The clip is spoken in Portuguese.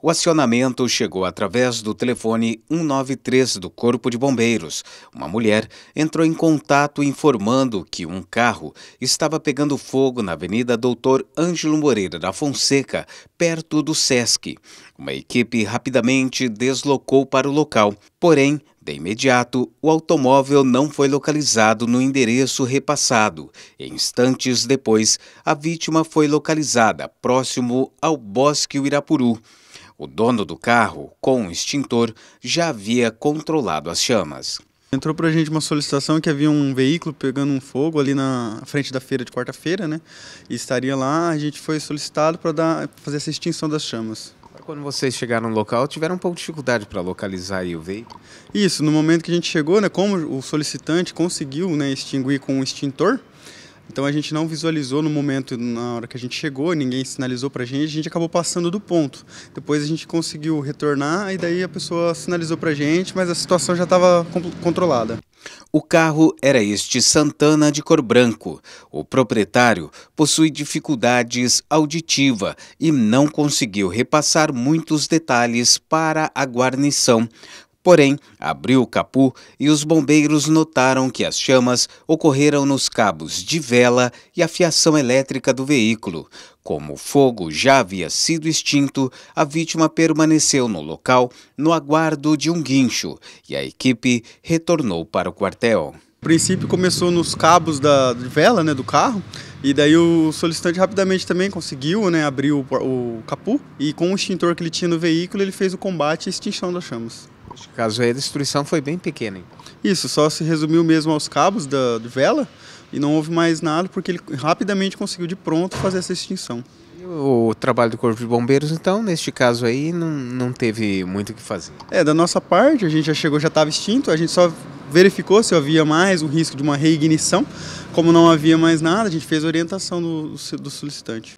O acionamento chegou através do telefone 193 do Corpo de Bombeiros. Uma mulher entrou em contato informando que um carro estava pegando fogo na Avenida Doutor Ângelo Moreira da Fonseca, perto do SESC. Uma equipe rapidamente deslocou para o local, porém, de imediato, o automóvel não foi localizado no endereço repassado. instantes depois, a vítima foi localizada próximo ao Bosque Uirapuru. O dono do carro, com um extintor, já havia controlado as chamas. Entrou para a gente uma solicitação que havia um veículo pegando um fogo ali na frente da feira de quarta-feira, né? E estaria lá, a gente foi solicitado para fazer essa extinção das chamas. Quando vocês chegaram no local, tiveram um pouco de dificuldade para localizar o veículo? Isso, no momento que a gente chegou, né, como o solicitante conseguiu né, extinguir com um extintor, então a gente não visualizou no momento, na hora que a gente chegou, ninguém sinalizou para a gente, a gente acabou passando do ponto. Depois a gente conseguiu retornar e daí a pessoa sinalizou para a gente, mas a situação já estava controlada. O carro era este Santana de cor branco. O proprietário possui dificuldades auditiva e não conseguiu repassar muitos detalhes para a guarnição. Porém, abriu o capô e os bombeiros notaram que as chamas ocorreram nos cabos de vela e a fiação elétrica do veículo. Como o fogo já havia sido extinto, a vítima permaneceu no local no aguardo de um guincho e a equipe retornou para o quartel. O princípio começou nos cabos da vela, né, do carro, e daí o solicitante rapidamente também conseguiu, né, abrir o, o capu e com o extintor que ele tinha no veículo, ele fez o combate e extinção das chamas. No caso aí, é, a destruição foi bem pequena. Isso, só se resumiu mesmo aos cabos da vela e não houve mais nada porque ele rapidamente conseguiu de pronto fazer essa extinção. O trabalho do Corpo de Bombeiros, então, neste caso aí, não, não teve muito o que fazer. É, da nossa parte, a gente já chegou, já estava extinto, a gente só verificou se havia mais o risco de uma reignição. Como não havia mais nada, a gente fez a orientação do, do solicitante.